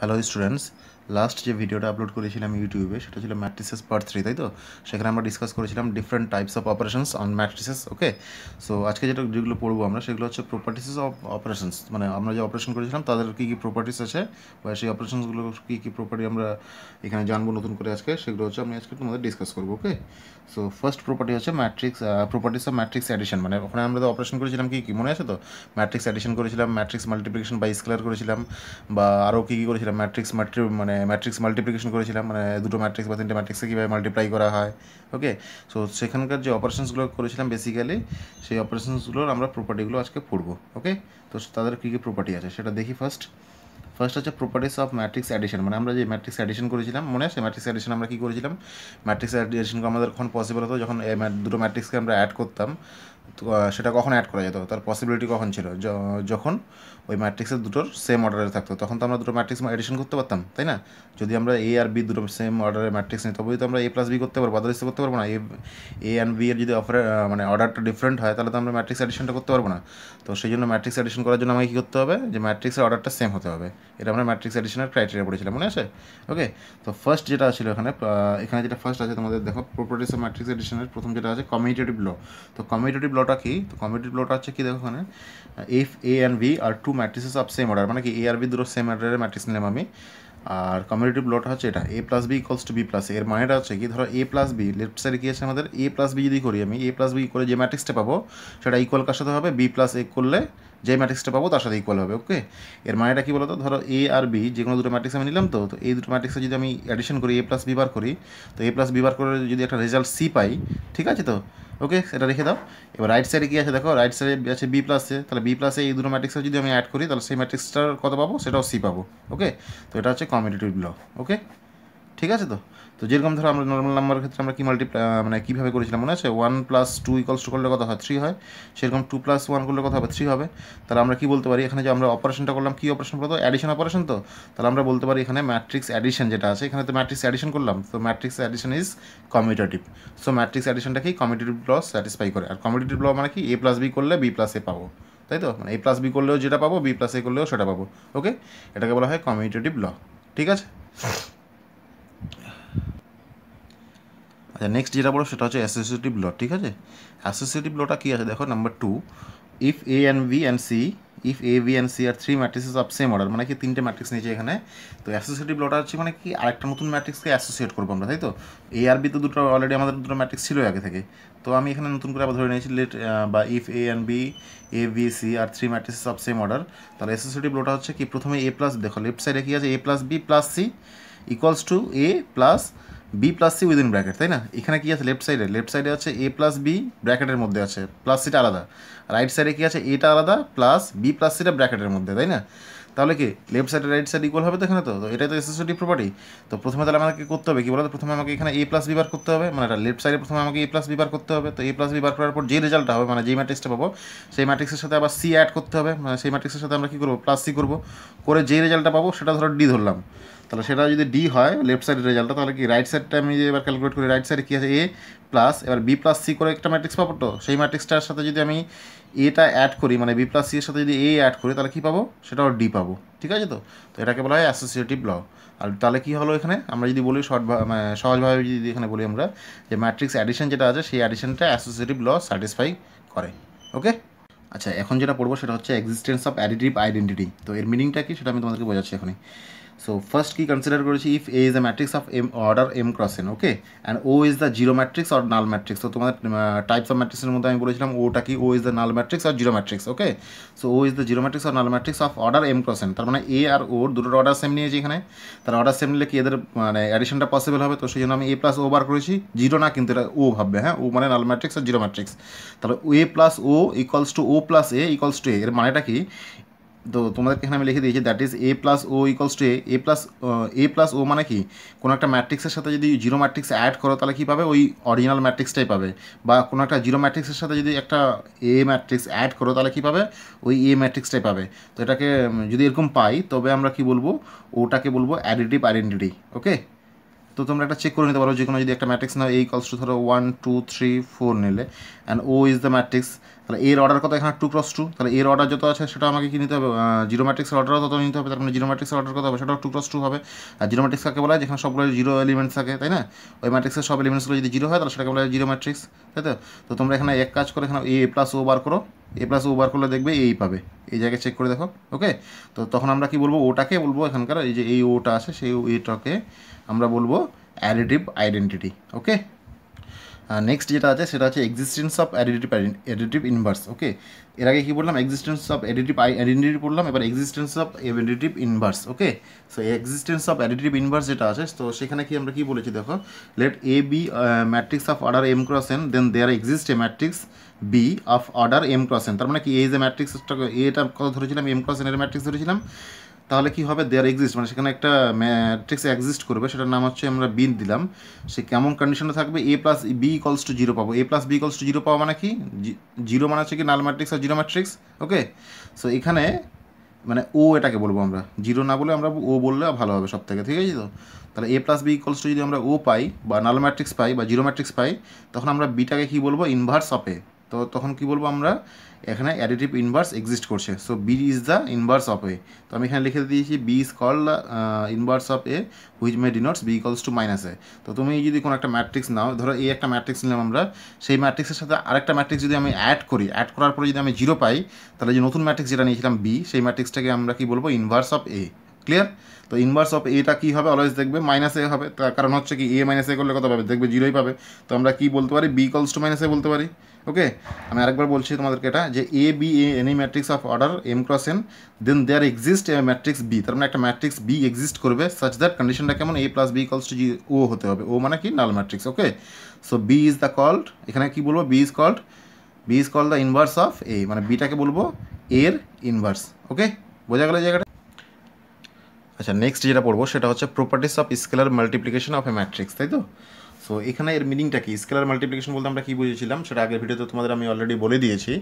hello students last যে ভিডিওটা upload করেছিলাম ইউটিউবে সেটা ছিল ম্যাট্রিসেস পার্ট থ্রি তাই তো সেখানে আমরা ডিসকাস করেছিলাম different types of operations on matrices okay so আজকে যেটা যেগুলো পড়বো আমরা সেগুলো হচ্ছে প্রপার্টিসেস অফ অপারেশনস মানে আমরা যে অপারেশন করেছিলাম তাদের কী কী প্রপার্টিস আছে বা সেই অপারেশনসগুলো কী কী প্রপার্টি আমরা এখানে জানবো নতুন করে আজকে সেগুলো হচ্ছে আমি আজকে তোমাদের ডিসকাস করবো ওকে সো ফার্স্ট প্রপার্টি হচ্ছে matrix properties of matrix addition মানে ওখানে আমরা তো অপারেশন করেছিলাম কী কী মনে আছে তো ম্যাট্রিক্স অ্যাডিশন করেছিলাম ম্যাট্রিক্স মাল্টিপ্লিকেশন বা স্কেলার করেছিলাম বা আরও কী কী করেছিলাম ম্যাট্রিক্স ম্যাট্রি মানে ম্যাট্রিক্স মাল্টিপ্লিকেশন করেছিলাম মানে দুটো ম্যাট্রিক্স বা তিনটে ম্যাট্রিক্সে কীভাবে মাল্টিপ্লাই করা হয় ওকে সো সেখানকার যে অপারেশনসগুলো করেছিলাম বেসিক্যালি সেই অপারেশনসগুলোর আমরা প্রপার্টিগুলো আজকে পড়বো ওকে তো তাদের কী কী প্রপার্টি আছে সেটা দেখি ফার্স্ট ফার্স্ট হচ্ছে প্রপার্টিস অফ ম্যাট্রিক্স অ্যাডিশন মানে আমরা যে ম্যাট্রিক্স অ্যাডিশন করেছিলাম মনে আছে ম্যাট্রিক্স অ্যাডিশন আমরা কী করেছিলাম ম্যাট্রিক্স অ্যাডিশনকে আমাদের এখন পসিবল হতো যখন দুটো ম্যাট্রিক্সকে আমরা অ্যাড করতাম সেটা কখন অ্যাড করা যেত তার পসিবিলিটি কখন ছিল যখন ওই ম্যাট্রিক্সের দুটোর সেম অর্ডারে থাকতো তখন তো আমরা দুটো ম্যাট্রিক্স এডিশন করতে পারতাম তাই না যদি আমরা এ আর বি দুটো সেম অর্ডারে ম্যাট্রিক্স নিই তবেই তো আমরা এ প্লাস বি করতে পারবো আদার্স করতে পারবো না এ এ অ্যান্ড বি এর যদি অফারে মানে অর্ডারটা ডিফারেন্ট হয় তাহলে তো আমরা ম্যাট্রিক্স এডিশনটা করতে পারবো না তো সেই জন্য ম্যাট্রিক্স এডিশন করার জন্য আমাকে কী করতে হবে যে ম্যাট্রিক্সের অর্ডারটা সেম হতে হবে এটা আমরা ম্যাট্রিক্স এডিশনের ক্রাইটেরিয়া পড়েছিলাম মনে আছে ওকে তো ফার্স্ট যেটা ছিল এখানে এখানে যেটা ফার্স্ট আছে তোমাদের দেখো প্রপার্টিস অফ ম্যাট্রিক্স এডিশনের প্রথম যেটা আছে কমিউটেটিভ ল তো কমিউটেটিভ ব্লটা কি তো কমিউটিভ ব্লটা হচ্ছে কি দেখো ওখানে if A and B are two matrices of same order মানে কি এ আর বি দুটো সেম অর্ডারের ম্যাট্রিক্স নিলাম আমি আর কমিউনিটিভ ব্লটা হচ্ছে এটা A plus B equals to B plus এর মানেটা হচ্ছে কি ধরো এ প্লাস বি লেফট সাইডে কি আছে আমাদের এ প্লাস বি যদি করি আমি এ প্লাস বি করে যে ম্যাট্রিক্সটা পাবো সেটা ইকুয়াল কার সাথে হবে বি প্লাস এ করলে যে ম্যাট্রিক্সটা পাবো তার সাথে ইকুয়াল হবে ওকে এর মানেটা কী বলতো ধরো এ আর বি যে কোনো দুটো ম্যাট্রিক্স আমি নিলাম তো তো এই দুটো ম্যাট্রিক্সে যদি আমি অ্যাডিশন করি এ প্লাস বি বার করি তো এ প্লাস বি বার করে যদি একটা রেজাল্ট সি পাই ঠিক আছে তো ওকে সেটা রেখে দাও এবার রাইট সাইডে কী আছে দেখো রাইট সাইডে আছে বি প্লাসে তাহলে বি প্লাসে এই দুটো ম্যাট্রিক্সে যদি আমি অ্যাড করি তাহলে সেই ম্যাট্রিক্সটার কত পাবো সেটাও সি পাবো ওকে তো এটা হচ্ছে কম্পিটিটিভ ল ওকে ঠিক আছে তো তো যেরকম ধরো আমরা নর্মাল নাম্বারের ক্ষেত্রে আমরা কি মাল্টিপ্লাই মানে কীভাবে করেছিলাম মনে আছে one plus two equals to করলে কথা হয় থ্রি হয় সেরকম টু প্লাস ওয়ান করলে কথা হবে থ্রি হবে তাহলে আমরা কি বলতে পারি এখানে যে আমরা অপারেশনটা করলাম কী অপারেশন করতো অ্যাডিশন অপারেশন তো তাহলে আমরা বলতে পারি এখানে ম্যাট্রিক্স অ্যাডিশন যেটা আছে এখানে তো ম্যাট্রিক্স অ্যাডিশন করলাম তো matrix addition is commutative so matrix অ্যাডিশনটা কি কমিউটেটিভ ল স্যাটিসফাই করে আর কমিউটেটিভ ল মানে কি এ প্লাস বি করলে বি প্লাস এ পাবো তাই তো মানে এ প্লাস বি করলেও যেটা পাবো বি প্লাস এ করলেও সেটা পাবো ওকে এটাকে বলা হয় কমিউটেটিভ ল ঠিক আছে আচ্ছা নেক্সট যেটা বলো সেটা হচ্ছে অ্যাসোসিয়েটিভ ল ঠিক আছে অ্যাসোসিয়েটিভ লটা কী আছে দেখো number two if A and B and C if A B and C are three matrices of same order মানে কি তিনটে ম্যাট্রিক্স নিয়েছে এখানে তো অ্যাসোসিয়েটিভ লটা হচ্ছে মানে কি আরেকটা নতুন ম্যাট্রিক্সকে অ্যাসোসিয়েট করবো আমরা তাই তো এ আর বি তো দুটো অলরেডি আমাদের দুটো ম্যাট্রিক্স ছিল আগে থেকে তো আমি এখানে নতুন করে আবার ধরে নিয়েছি লেট বা if A and B A B C are three matrices of same order তাহলে অ্যাসোসিয়েটিভ লটা হচ্ছে কি প্রথমে এ প্লাস দেখো লেফট সাইডে কী আছে A plus B plus C equals to A plus B plus C within bracket তাই না এখানে কী আছে লেফট সাইডে লেফট সাইডে আছে এ প্লাস বি ব্র্যাকেটের মধ্যে আছে প্লাস সিটা আলাদা রাইট সাইডে কী আছে এটা আলাদা প্লাস বি প্লাস সিটা ব্র্যাকেটের মধ্যে তাই না তাহলে কি লেফট সাইডে রাইট সাইড ইকুয়াল হবে তো এখানে তো তো এটাই তো এসএসডি প্রপার্টি তো প্রথমে তাহলে আমাকে করতে হবে কি বলতো প্রথমে আমাকে এখানে এ প্লাস বিবার করতে হবে মানে এটা লেফট সাইডে প্রথমে আমাকে এ প্লাস বিবার করতে হবে তো এ প্লাস বিবার করার পর যে রেজাল্টটা হবে মানে যেই ম্যাট্রিক্সটা পাবো সেই ম্যাট্রিক্সের সাথে আবার সি অ্যাড করতে হবে মানে সেই ম্যাট্রিক্সের সাথে আমরা কী করবো প্লাস সি করবো করে যে রেজাল্টটা পাবো সেটা ধরো ডি ধরলাম তাহলে সেটা যদি ডি হয় লেফট সাইড রেজাল্টটা তাহলে কি রাইট সাইডটা আমি এবার ক্যালকুলেট করি রাইট সাইডে কী আছে এ প্লাস এবার বি প্লাস সি করে একটা ম্যাট্রিক্স পাবো তো সেই ম্যাট্রিক্সটার সাথে যদি আমি এটা অ্যাড করি মানে বি প্লাস সি এর সাথে যদি এ অ্যাড করি তাহলে কী পাবো সেটাও ডি পাবো ঠিক আছে তো তো এটাকে বলা হয় অ্যাসোসিয়েটিভ ল আর তাহলে কী হলো এখানে আমরা যদি বলি শর্ট মানে সহজভাবে যদি এখানে বলি আমরা যে ম্যাট্রিক্স অ্যাডিশন যেটা আছে সেই অ্যাডিশনটা অ্যাসোসিয়েটিভ ল স্যাটিসফাই করে ওকে আচ্ছা এখন যেটা পড়বো সেটা হচ্ছে এক্সিস্টেন্স অফ অ্যাডিটিভ আইডেন্টিটি তো এর মিনিংটা কি সেটা আমি তোমাদেরকে বোঝাচ্ছি এখনই সো ফার্স্ট কি কনসিডার করেছি if A is a matrix of M order M cross N okay and O is the zero matrix or null matrix তো তোমাদের টাইপস অফ ম্যাট্রিক্সের মধ্যে আমি বলেছিলাম ওটা কি O is the null matrix আর zero matrix okay so O is the zero matrix or null matrix of order M cross N তার মানে এ আর ওর দুটোর অর্ডার সেম নিয়েছি এখানে তার অর্ডার সেম নিলে কি এদের মানে অ্যাডিশনটা পসিবল হবে তো সেই জন্য আমি এ প্লাস ও বার করেছি জিরো না কিন্তু এটা ও ভাববে হ্যাঁ ও মানে নাল ম্যাট্রিক্স আর জিরো ম্যাট্রিক্স তাহলে A plus O equals to O plus A equals to A এর মানেটা কি তো তোমাদেরকে এখানে আমি লিখে দিয়েছি that is A plus O equals to A plus A plus O মানে কি কোনো একটা ম্যাট্রিক্সের সাথে যদি জিরো ম্যাট্রিক্স অ্যাড করো তাহলে কী পাবে ওই অরিজিনাল ম্যাট্রিক্সটাই পাবে বা কোনো একটা জিরো ম্যাট্রিক্সের সাথে যদি একটা এ ম্যাট্রিক্স অ্যাড করো তাহলে কী পাবে ওই এ ম্যাট্রিক্সটাই পাবে তো এটাকে যদি এরকম পাই তবে আমরা কি বলবো ওটাকে বলবো অ্যাডিটিভ আইডেন্টিটি ওকে তো তোমরা একটা চেক করে নিতে পারো যে কোনো যদি একটা ম্যাট্রিক্স নাও এই কলস টু ধরো ওয়ান টু থ্রি ফোর নিলে and O is the matrix তাহলে এর অর্ডার কত এখানে টু ক্রস টু তাহলে এর অর্ডার যত আছে সেটা আমাকে কি নিতে হবে জিরো ম্যাট্রিক্সের অর্ডারও তত নিতে হবে তার মানে জিরো ম্যাট্রিক্সের অর্ডার কত হবে সেটাও টু ক্রস টু হবে আর জিরো ম্যাট্রিক্স কাকে বলা হয় যেখানে সবগুলো জিরো এলিমেন্টস থাকে তাই না ওই ম্যাট্রিক্সের সব এলিমেন্টসগুলো যদি জিরো হয় তাহলে সেটাকে বলা হয় জিরো ম্যাট্রিক্স তাই তো তো তোমরা এখানে এক কাজ করে এখানে এ প্লাস ও বার করো এ প্লাস ওভার করলে দেখবে এই পাবে এই জায়গায় চেক করে দেখো ওকে তো তখন আমরা কি বলবো ওটাকে বলবো এখানকার এই যে এই ওটা আছে সেই এটাকে আমরা বলবো অ্যাডিটিভ আইডেন্টিটি ওকে নেক্সট যেটা আছে সেটা হচ্ছে existence of additive additive inverse okay এর আগে কী বললাম এক্সিস্টেন্স অফ অ্যাডিটিভ আইডেন্টিটি পড়লাম এবার existence of additive inverse okay so existence of additive inverse যেটা আছে তো সেখানে কি আমরা কি বলেছি দেখো let A be matrix of order M cross N then there exist a matrix B of order M cross N তার মানে কি এই যে ম্যাট্রিক্সটা এটা কত ধরেছিলাম এম ক্রস এর ম্যাট্রিক্স ধরেছিলাম তাহলে কি হবে দেয়ার এক্সিস্ট মানে সেখানে একটা ম্যাট্রিক্স এক্সিস্ট করবে সেটার নাম হচ্ছে আমরা বি দিলাম সে কেমন কন্ডিশনে থাকবে A plus B equals to zero পাবো A plus B equals to zero পাওয়া মানে কি জিরো মানে হচ্ছে কি নাল ম্যাট্রিক্স আর জিরো ম্যাট্রিক্স ওকে সো এখানে মানে ও এটাকে বলবো আমরা জিরো না বলে আমরা ও বললে ভালো হবে সব থেকে ঠিক আছে তো তাহলে A plus B equals to যদি আমরা ও পাই বা নাল ম্যাট্রিক্স পাই বা জিরো ম্যাট্রিক্স পাই তখন আমরা বিটাকে কি বলবো ইনভার্স অফ এ তো তখন কি বলবো আমরা এখানে অ্যাডিটিভ ইনভার্স এক্সিস্ট করছে so B is the inverse of A তো আমি এখানে লিখে দিয়েছি B is call the inverse of A which may denotes B equals to minus A তো তুমি যদি কোনো একটা ম্যাট্রিক্স নাও ধরো এই একটা ম্যাট্রিক্স নিলাম আমরা সেই ম্যাট্রিক্সের সাথে আরেকটা ম্যাট্রিক্স যদি আমি অ্যাড করি অ্যাড করার পরে যদি আমি জিরো পাই তাহলে যে নতুন ম্যাট্রিক্স যেটা নিয়েছিলাম বি সেই ম্যাট্রিক্সটাকে আমরা কি বলবো ইনভার্স অফ এ ক্লিয়ার তো ইনভার্স অফ এটা কী হবে অলওয়েজ দেখবে মাইনাস এ হবে তার কারণ হচ্ছে কি এ মাইনাস এ করলে কত পাবে দেখবে জিরোই পাবে তো আমরা কি বলতে পারি বি কলস টু মাইনাস এ বলতে পারি ওকে আমি আরেকবার বলছি তোমাদেরকে এটা যে A be a any matrix of order M cross N then there exist a matrix B তার মানে একটা ম্যাট্রিক্স বি এক্সিস্ট করবে সাচ দ্যাট কন্ডিশনটা কেমন A plus B equals to zero হতে হবে ও মানে কি null matrix okay so B is the called এখানে কি বলবো B is called B is call the inverse of A মানে বিটাকে বলবো এর ইনভার্স ওকে বোঝা গেল জায়গাটা আচ্ছা নেক্সট যেটা পড়বো সেটা হচ্ছে properties of scalar multiplication of a matrix তাই তো সো এখানে এর মিনিংটা কি স্কেলার মাল্টিপ্লিকেশন বলতে আমরা কী বুঝেছিলাম সেটা আগের ভিডিওতে তোমাদের আমি অলরেডি বলে দিয়েছি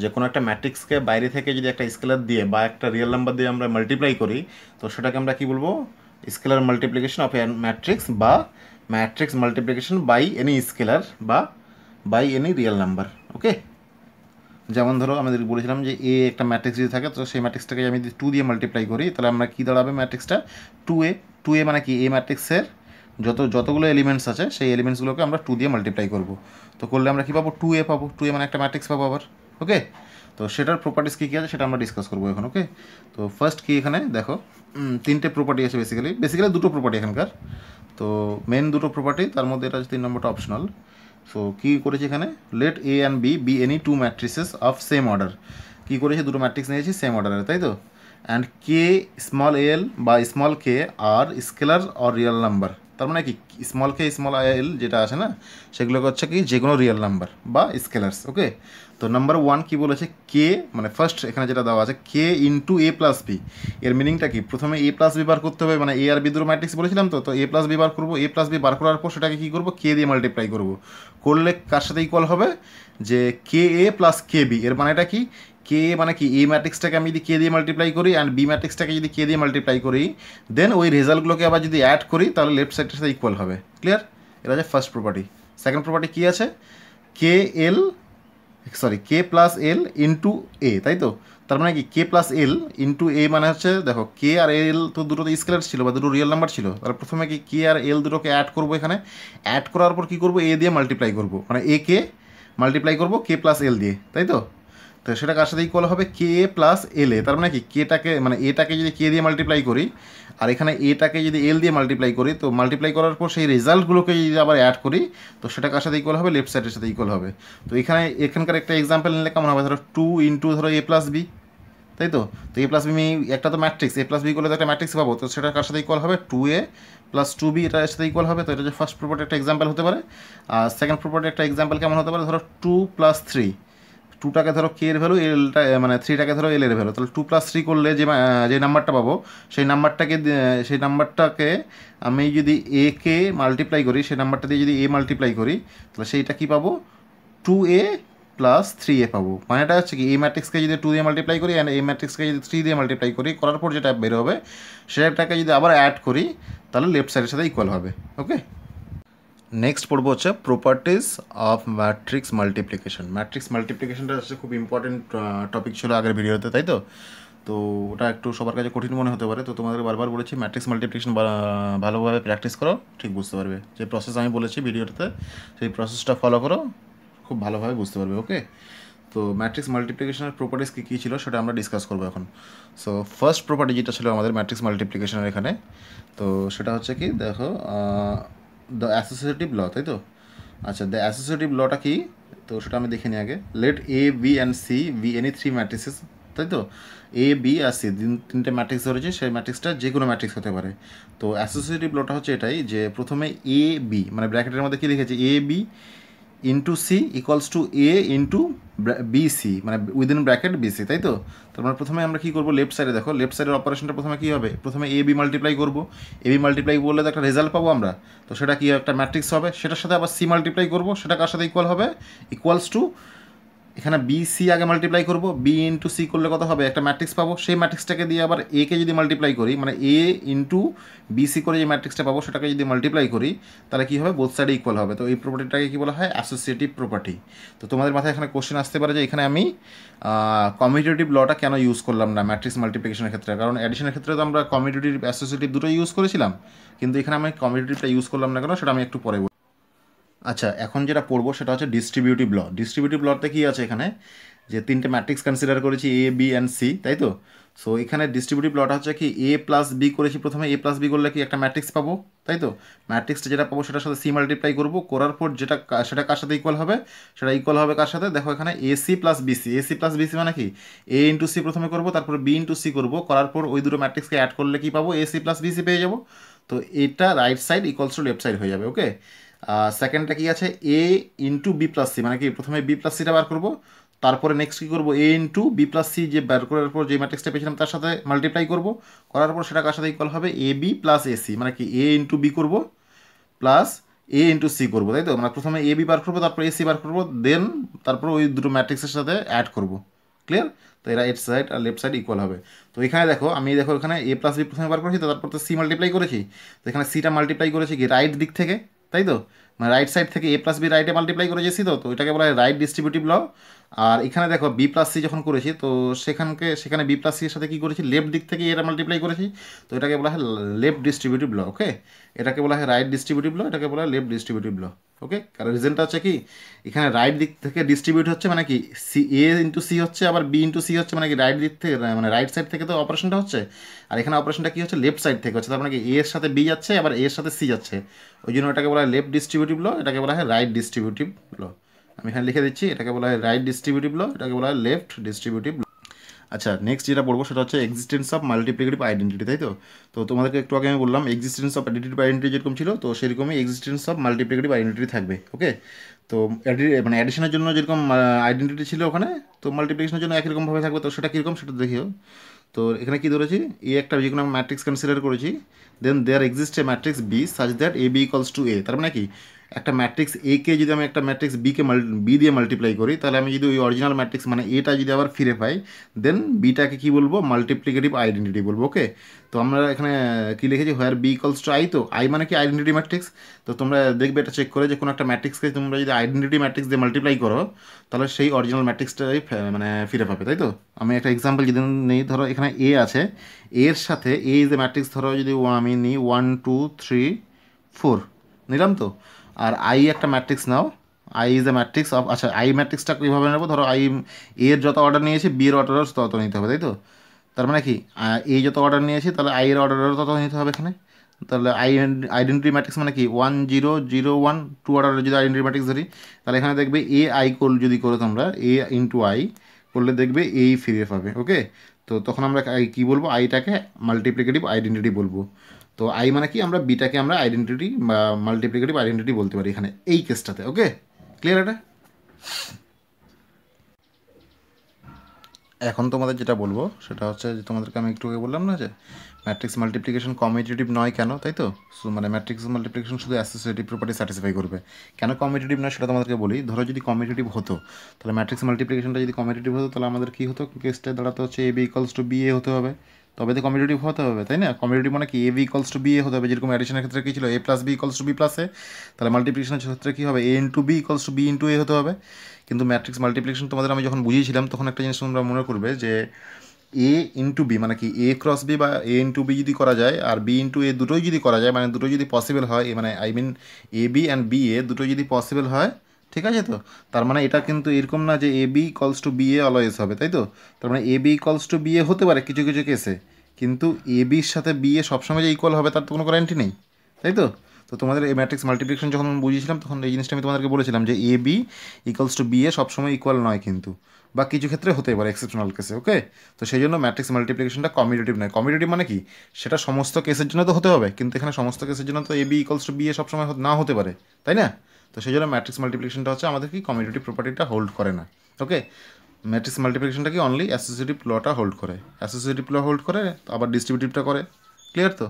যে কোনো একটা ম্যাট্রিক্সকে বাইরে থেকে যদি একটা স্কেলার দিয়ে বা একটা রিয়েল নাম্বার দিয়ে আমরা মাল্টিপ্লাই করি তো সেটাকে আমরা কি বলবো স্কেলার মাল্টিপ্লিকেশন অফ ম্যাট্রিক্স বা matrix multiplication by any scalar বা by any real number okay যেমন ধরো আমাদের বলেছিলাম যে এ একটা ম্যাট্রিক্স যদি থাকে তো সেই ম্যাট্রিক্সটাকে আমি যদি টু দিয়ে মাল্টিপ্লাই করি তাহলে আমরা কী দাঁড়াবে ম্যাট্রিক্সটা টু এ টু এ মানে কি এ ম্যাট্রিক্সের যত যতগুলো এলিমেন্টস আছে সেই এলিমেন্টসগুলোকে আমরা টু দিয়ে মাল্টিপ্লাই করব তো করলে আমরা কী পাবো টু এ পাবো টু এ মানে একটা ম্যাট্রিক্স পাবো আবার ওকে তো সেটার প্রপার্টিস কী কী আছে সেটা আমরা ডিসকাস করবো এখন ওকে তো ফার্স্ট কী এখানে দেখো তিনটে প্রপার্টি আছে বেসিক্যালি বেসিক্যালি দুটো প্রপার্টি এখানকার তো মেন দুটো প্রপার্টি তার মধ্যে এটা তিন নম্বরটা অপশনাল সো কী করেছি এখানে let A and B be any two matrices of same order কী করেছি দুটো ম্যাট্রিক্স নিয়েছি সেম অর্ডারে তাই তো অ্যান্ড কে স্মল এল বা small K are scalar or real number তার মানে কি small K small I L যেটা আছে না সেগুলোকে হচ্ছে কি যে কোনো রিয়েল নাম্বার বা স্কেলার্স ওকে তো নাম্বার ওয়ান কী বলেছে কে মানে ফার্স্ট এখানে যেটা দেওয়া আছে K into A plus B এর মিনিংটা কি প্রথমে এ প্লাস বি বার করতে হবে মানে এ আর বি দুটো ম্যাট্রিক্স বলেছিলাম তো তো এ প্লাস বি বার করবো এ প্লাস বি বার করার পর সেটাকে কী করবো কে দিয়ে মাল্টিপ্লাই করবো করলে কার সাথে ইকুয়াল হবে যে কে এ প্লাস কে বি এর মানেটা কি কে মানে কি এ ম্যাট্রিক্সটাকে আমি যদি কে দিয়ে মাল্টিপ্লাই করি অ্যান্ড বি ম্যাট্রিক্সটাকে যদি কে দিয়ে মাল্টিপ্লাই করি দেন ওই রেজাল্টগুলোকে আবার যদি অ্যাড করি তাহলে লেফট সাইডের সাথে ইকুয়াল হবে ক্লিয়ার এটা হচ্ছে ফার্স্ট প্রপার্টি সেকেন্ড প্রপার্টি কী আছে K L sorry K plus L into A তাই তো তার মানে কি কে প্লাস এল ইন্টু এ মানে হচ্ছে দেখো কে আর এল তো দুটো স্কেলার ছিল বা দুটো রিয়েল নাম্বার ছিল তাহলে প্রথমে কি কে আর এল দুটোকে অ্যাড করবো এখানে অ্যাড করার পর কী করবো এ দিয়ে মাল্টিপ্লাই করবো মানে এ কে মাল্টিপ্লাই করবো কে প্লাস এল দিয়ে তাই তো তো সেটা কার সাথে ইকুয়াল হবে কে প্লাস এল এ তার মানে কি কেটাকে মানে এটাকে যদি কে দিয়ে মাল্টিপ্লাই করি আর এখানে এটাকে যদি এল দিয়ে মাল্টিপ্লাই করি তো মাল্টিপ্লাই করার পর সেই রেজাল্টগুলোকে যদি আবার অ্যাড করি তো সেটা কার সাথে ইকুয়াল হবে লেফট সাইডের সাথে ইকুয়াল হবে তো এখানে এখানকার একটা এক্সাম্পল নিলে কেমন হবে ধরো টু ইন্টু ধরো এ প্লাস বি তাই তো তো এ প্লাস বি একটা তো ম্যাট্রিক্স এ প্লাস বি করলে তো একটা ম্যাট্রিক্স পাবো তো সেটা কার সাথে ইকুয়াল হবে two A plus two B এটার সাথে ইকুয়াল হবে তো এটা যে ফার্স্ট প্রপার্টি একটা এক্সাম্পল হতে পারে আর সেকেন্ড প্রপার্টি একটা এক্সাম্পল কেমন হতে পারে ধরো টু প্লাস থ্রি টুটাকে ধরো কে এর ভ্যালু এলটা মানে থ্রিটাকে ধরো এল এর ভ্যালু তাহলে টু প্লাস থ্রি করলে যে যে নাম্বারটা পাবো সেই নাম্বারটাকে সেই নাম্বারটাকে আমি যদি এ কে মাল্টিপ্লাই করি সেই নাম্বারটা দিয়ে যদি এ মাল্টিপ্লাই করি তাহলে সেইটা কি পাবো two A plus three A পাবো মানেটা হচ্ছে কি এই ম্যাট্রিক্সকে যদি টু দিয়ে মাল্টিপ্লাই করি অ্যান্ড এই ম্যাট্রিক্সকে যদি থ্রি দিয়ে মাল্টিপ্লাই করি করার পর যেটা বের হবে সেটাকে যদি আবার অ্যাড করি তাহলে লেফট সাইডের সাথে ইকুয়াল হবে ওকে নেক্সট পড়বো হচ্ছে properties of matrix multiplication matrix মাল্টিপ্লিকেশনটা হচ্ছে খুব ইম্পর্টেন্ট টপিক ছিল আগের ভিডিওতে তাই তো তো ওটা একটু সবার কাছে কঠিন মনে হতে পারে তো তোমাদের বারবার বলেছি ম্যাট্রিক্স মাল্টিপ্লিকেশন ভালোভাবে প্র্যাকটিস করো ঠিক বুঝতে পারবে যে প্রসেস আমি বলেছি ভিডিওটাতে সেই প্রসেসটা ফলো করো খুব ভালোভাবে বুঝতে পারবে ওকে তো ম্যাট্রিক্স মাল্টিপ্লিকেশনের প্রপার্টিস কী কী ছিল সেটা আমরা ডিসকাস করবো এখন সো ফার্স্ট প্রপার্টি যেটা ছিল আমাদের ম্যাট্রিক্স মাল্টিপ্লিকেশনের এখানে তো সেটা হচ্ছে কি দেখো দ্য অ্যাসোসিয়েটিভ ল তাই তো আচ্ছা দ্য অ্যাসোসিয়েটিভ লটা কি তো সেটা আমি দেখে নিই আগে let A B and C be any three matrices তাই তো এ বি আর সি তিনটে ম্যাট্রিক্স ধরেছে সেই ম্যাট্রিক্সটা যে কোনো ম্যাট্রিক্স হতে পারে তো অ্যাসোসিয়েটিভ লটা হচ্ছে এটাই যে প্রথমে এ বি মানে ব্র্যাকেটের মধ্যে কী লিখেছে A B into C equals to A into BC মানে উইদিন ব্র্যাকেট বিসি তাই তো তারপরে প্রথমে আমরা কী করবো লেফট সাইডে দেখো লেফট সাইডের অপারেশনটা প্রথমে কী হবে প্রথমে এ বি মাল্টিপ্লাই করবো এ বি মাল্টিপ্লাই করলে তো একটা রেজাল্ট পাবো আমরা তো সেটা কী একটা ম্যাট্রিক্স হবে সেটার সাথে আবার সি মাল্টিপ্লাই করবো সেটা কার সাথে ইকুয়াল হবে ইকুয়ালস টু এখানে বি সি আগে মাল্টিপ্লাই করবো বি ইন্টু সি করলে কত হবে একটা ম্যাট্রিক্স পাবো সেই ম্যাট্রিক্সটাকে দিয়ে আবার এ কে যদি মাল্টিপ্লাই করি মানে এ ইন্টু বি সি করে যে ম্যাট্রিক্সটা পাবো সেটাকে যদি মাল্টিপ্লাই করি তাহলে কী হবে বোথ সাইডে ইকুয়াল হবে তো এই প্রপার্টিটাকে কী বলা হয় অ্যাসোসিয়েটিভ প্রপার্টি তো তোমাদের মাথায় এখানে কোশ্চেন আসতে পারে যে এখানে আমি কমিউটিভ লটা কেন ইউজ করলাম না ম্যাট্রিক্স মাল্টিপ্লিকেশনের ক্ষেত্রে কারণ অ্যাডিশনের ক্ষেত্রে তো আমরা কমিউটিভ অ্যাসোসিয়েটিভ দুটোই ইউজ করেছিলাম কিন্তু এখানে আমি কমিউটিভটা ইউজ করলাম না কেন সেটা আমি একটু পরে আচ্ছা এখন যেটা পড়বো সেটা হচ্ছে ডিস্ট্রিবিউটিভ ল ডিস্ট্রিবিউটিভ লতে কী আছে এখানে যে তিনটে ম্যাট্রিক্স কনসিডার করেছি এ বি অ্যান্ড সি তাই তো সো এখানে ডিস্ট্রিবিউটিভ লটা হচ্ছে কি এ প্লাস বি করেছি প্রথমে এ প্লাস বি করলে কি একটা ম্যাট্রিক্স পাবো তাই তো ম্যাট্রিক্সটা যেটা পাবো সেটার সাথে সি মাল্টিপ্লাই করবো করার পর যেটা সেটা কার সাথে ইকুয়াল হবে সেটা ইকুয়াল হবে কার সাথে দেখো এখানে A C plus BC A C plus BC মানে কি এ ইন্টু সি প্রথমে করবো তারপর বি ইন্টু সি করবো করার পর ওই দুটো ম্যাট্রিক্সকে অ্যাড করলে কি পাবো এ সি প্লাস বিসি পেয়ে যাবো তো এটা right side equals to left side হয়ে যাবে ওকে সেকেন্ডটা কি আছে A into B plus C মানে কি প্রথমে বি প্লাস সিটা বার করবো তারপরে নেক্সট কী করবো A into B plus C যে বার করার পর যে ম্যাট্রিক্সটা পেয়েছিলাম তার সাথে মাল্টিপ্লাই করবো করার পর সেটা কার সাথে ইকুয়াল হবে A B plus A C মানে কি এ ইন্টু বি করবো প্লাস এ ইন্টু সি করবো তাই তো মানে প্রথমে এ বি বার করবো তারপর এ সি বার করবো দেন তারপর ওই দুটো ম্যাট্রিক্সের সাথে অ্যাড করবো ক্লিয়ার তো এরা এট সাইড আর লেফট সাইড ইকুয়াল হবে তো এখানে দেখো আমি দেখো এখানে এ প্লাস বি প্রথমে বার করেছি তো তারপর তো সি মাল্টিপ্লাই করেছি তো এখানে সিটা মাল্টিপ্লাই করেছি কি রাইট দিক থেকে তাই তো মানে রাইট সাইড থেকে এ প্লাস বি রাইটে মাল্টিপ্লাই করে যেছি তো তো এটাকে বলা হয় রাইট ডিস্ট্রিবিউটিভ ল আর এখানে দেখো বি প্লাস সি যখন করেছি তো সেখানকে সেখানে বি প্লাস এর সাথে কী করেছি লেফট দিক থেকে এটা মাল্টিপ্লাই করেছি তো এটাকে বলা হয় লেফট ডিস্ট্রিবিউটিভ ল ওকে এটাকে বলা হয় রাইট ডিস্ট্রিবিউটিভ ল এটাকে বলা হয় লেফট ডিস্ট্রিবিউটিভ ল ওকে কারণ রিজেনটা হচ্ছে কি এখানে রাইট দিক থেকে ডিস্ট্রিবিউট হচ্ছে মানে কি সি এ ইন্টু সি হচ্ছে আবার বি ইন্টু সি হচ্ছে মানে কি রাইট দিক থেকে মানে রাইট সাইড থেকে তো অপারেশনটা হচ্ছে আর এখানে অপারেশনটা কি হচ্ছে লেফট সাইড থেকে হচ্ছে তার মানে কি এর সাথে বি যাচ্ছে আবার এর সাথে সি যাচ্ছে ওই জন্য এটাকে বলা হয় লেফট ডিস্ট্রিবিউটিভ ল এটাকে বলা হয় রাইট ডিস্ট্রিবিউটিভ ল আমি এখানে লিখে দিচ্ছি এটাকে বলা হয় রাইট ডিস্ট্রিবিউটিভ ল এটাকে বলা হয় লেফট ডিস্ট্রিবিউটিভ ল আচ্ছা নেক্সট যেটা পড়বো সেটা হচ্ছে এক্সিস্টেন্স অফ মাল্টিপ্লিকেটিভ আইডেন্টিটি তাই তো তো তোমাদেরকে একটু আগে আমি বললাম এক্সিস্টেন্স অফ অ্যাডিটিভ আইডেন্টিটি যেরকম ছিল তো সেরকমই এক্সিস্টেন্স অফ মাল্টিপ্লিকেটিভ আইডেন্টিটি থাকবে ওকে তো মানে অ্যাডিশনের জন্য যেরকম আইডেন্টিটি ছিল ওখানে তো মাল্টিপ্লিকেশনের জন্য একইরকমভাবে থাকবে তো সেটা কীরকম সেটা দেখিও তো এখানে কী ধরেছি এ একটা যে কোনো ম্যাট্রিক্স কনসিডার করেছি then there exist a matrix B such that A B equals to A তার মানে কি একটা ম্যাট্রিক্স এ কে যদি আমি একটা ম্যাট্রিক্স বিকে বি দিয়ে মাল্টিপ্লাই করি তাহলে আমি যদি ওই অরিজিনাল ম্যাট্রিক্স মানে এটা যদি আবার ফিরে পাই দেন বিটাকে কি বলবো মাল্টিপ্লিকেটিভ আইডেন্টিটি বলবো ওকে তো আমরা এখানে কি লিখেছি where B equals to I তো আই মানে কি আইডেন্টিটি ম্যাট্রিক্স তো তোমরা দেখবে এটা চেক করে যে কোনো একটা ম্যাট্রিক্সকে তোমরা যদি আইডেন্টিটি ম্যাট্রিক্স দিয়ে মাল্টিপ্লাই করো তাহলে সেই অরিজিনাল ম্যাট্রিক্সটাই মানে ফিরে পাবে তাই তো আমি একটা এক্সাম্পল যদি নিই ধরো এখানে এ আছে এর সাথে এ যে ম্যাট্রিক্স ধরো যদি আমি নিই ওয়ান টু থ্রি ফোর নিলাম তো আর আই একটা matrix now I is a matrix of আচ্ছা আই ম্যাট্রিক্সটা কীভাবে নেবো ধরো আই এ এর যত অর্ডার নিয়েছি বি এর অর্ডারও তত নিতে হবে তাই তো তার মানে কি এ যত অর্ডার নিয়েছি তাহলে আই এর অর্ডারও তত নিতে হবে এখানে তাহলে আই আইডেন্টি ম্যাট্রিক্স মানে কি one zero zero one two order যদি আইডেন্টি ম্যাট্রিক্স ধরি তাহলে এখানে দেখবে এ আই কোল যদি করো তোমরা এ ইন্টু আই করলে দেখবে এই ফিরে পাবে ওকে তো তখন আমরা কী বলবো আইটাকে মাল্টিপ্লিকেটিভ আইডেন্টিটি বলবো তো আই মানে কি আমরা বিটাকে আমরা আইডেন্টিটি বা মাল্টিপ্লিকেটিভ আইডেন্টিটি বলতে পারি এখানে এই কেসটাতে ওকে ক্লিয়ার এটা এখন তোমাদের যেটা বলবো সেটা হচ্ছে যে তোমাদেরকে আমি একটু বললাম না যে ম্যাট্রিক্স মাল্টিপ্লিকেশন কমিউটেটিভ নয় কেন তাই তো মানে ম্যাট্রিক্স মাল্টিপ্লিকেশন শুধু অ্যাসোসিয়েটিভ প্রপার্টি স্যাটিসফাই করবে কেন কমিউটেটিভ নয় সেটা তোমাদেরকে বলি ধরো যদি কমিউটেটিভ হতো তাহলে ম্যাট্রিক্স মাল্টিপ্লিকেশনটা যদি কমিউটেটিভ হতো তাহলে আমাদের কী হতো কেসটা দাঁড়াতে হচ্ছে A B equals to B A হতে হবে তবে তো কম্পিটিভ হতে হবে তাই না কম্পিটিভ মানে কি A B equals to B A হতে হবে যেরকম অ্যাডিশনের ক্ষেত্রে কী ছিল A plus B equals to B plus A তাহলে মাল্টিপ্লিকেশনের ক্ষেত্রে কী হবে A into B equals to B into A হতে হবে কিন্তু ম্যাট্রিক্স মাল্টিপ্লিকেশন তোমাদের আমি যখন বুঝিয়েছিলাম তখন একটা জিনিস তোমরা মনে করবে যে এ ইন্টু বি মানে কি এ ক্রস বি বা এ ইন্টু বি যদি করা যায় আর বি ইন্টু এ দুটোই যদি করা যায় মানে দুটোই যদি পসিবল হয় মানে I mean A B and B A দুটোই যদি পসিবল হয় ঠিক আছে তো তার মানে এটা কিন্তু এরকম না যে A B equals to B A always হবে তাই তো তার মানে A B equals to B A হতে পারে কিছু কিছু কেসে কিন্তু এ বির সাথে বি এ সবসময় যে ইকুয়াল হবে তার তো কোনো গ্যারান্টি নেই তাই তো তো তোমাদের এই ম্যাট্রিক্স মাল্টিপ্লিকেশন যখন বুঝিয়েছিলাম তখন এই জিনিসটা আমি তোমাদেরকে বলেছিলাম যে A B equals to B A সবসময় ইকুয়াল নয় কিন্তু বা কিছু ক্ষেত্রে হতে পারে এক্সেপশনাল কেসে ওকে তো সেই জন্য ম্যাট্রিক্স মাল্টিপ্লিকেশনটা কমিউটিভ নয় কমিউটিভ মানে কি সেটা সমস্ত কেসের জন্য তো হতে হবে কিন্তু এখানে সমস্ত কেসের জন্য তো A B equals to B A সবসময় না হতে পারে তাই না তো সেই জন্য ম্যাট্রিক্স মাল্টিপ্লিকেশনটা হচ্ছে আমাদের কি কমিউনিটি প্রপার্টিটা হোল্ড করে না ওকে ম্যাট্রিক্স মাল্টিপ্লিকেশনটা কি অনলি অ্যাসোসিয়েটিভ লটা হোল্ড করে অ্যাসোসিয়েটিভ ল হোল্ড করে আবার ডিস্ট্রিবিউটিভটা করে ক্লিয়ার তো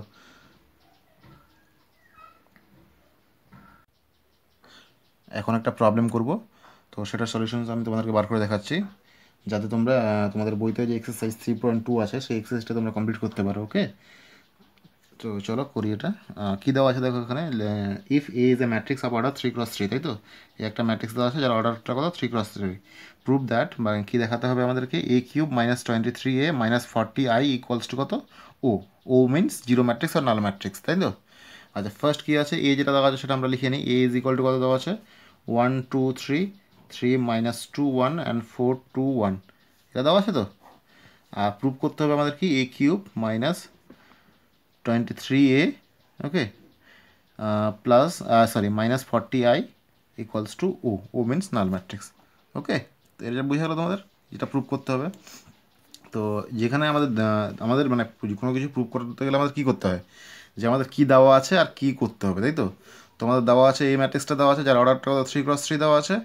এখন একটা প্রবলেম করব তো সেটার সলিউশনস আমি তোমাদেরকে বার করে দেখাচ্ছি যাতে তোমরা তোমাদের বইতে যে এক্সারসাইজ থ্রি পয়েন্ট টু আছে সেই এক্সারসাইজটা তোমরা কমপ্লিট করতে পারো ওকে তো চলো করি এটা কী দেওয়া আছে দেখো এখানে if A is a matrix of order three cross three তাই তো এই একটা ম্যাট্রিক্স দেওয়া আছে যার অর্ডারটা কত three cross three prove that বা কী দেখাতে হবে আমাদেরকে A cube minus twenty three A minus forty I equals to কত O O means zero matrix আর নাল ম্যাট্রিক্স তাই তো আচ্ছা ফার্স্ট কী আছে এ যেটা দেওয়া আছে সেটা আমরা লিখে নিই এ ইজ ইকুয়াল টু কত দেওয়া আছে one two three three minus two one and four two one এটা দেওয়া আছে তো আর প্রুভ করতে হবে আমাদের কি A cube minus 23a okay uh, plus uh, sorry minus 40i equals to o o means null matrix okay তো এটা বুঝে গেলো তোমাদের যেটা প্রুভ করতে হবে তো যেখানে আমাদের আমাদের মানে কোনো কিছু প্রুভ করতে গেলে আমাদের কী করতে হয় যে আমাদের কী দেওয়া আছে আর কি করতে হবে তাই তো তোমাদের দেওয়া আছে এই ম্যাট্রিক্সটা দেওয়া আছে যার অর্ডারটা থ্রি ক্রস থ্রি দেওয়া আছে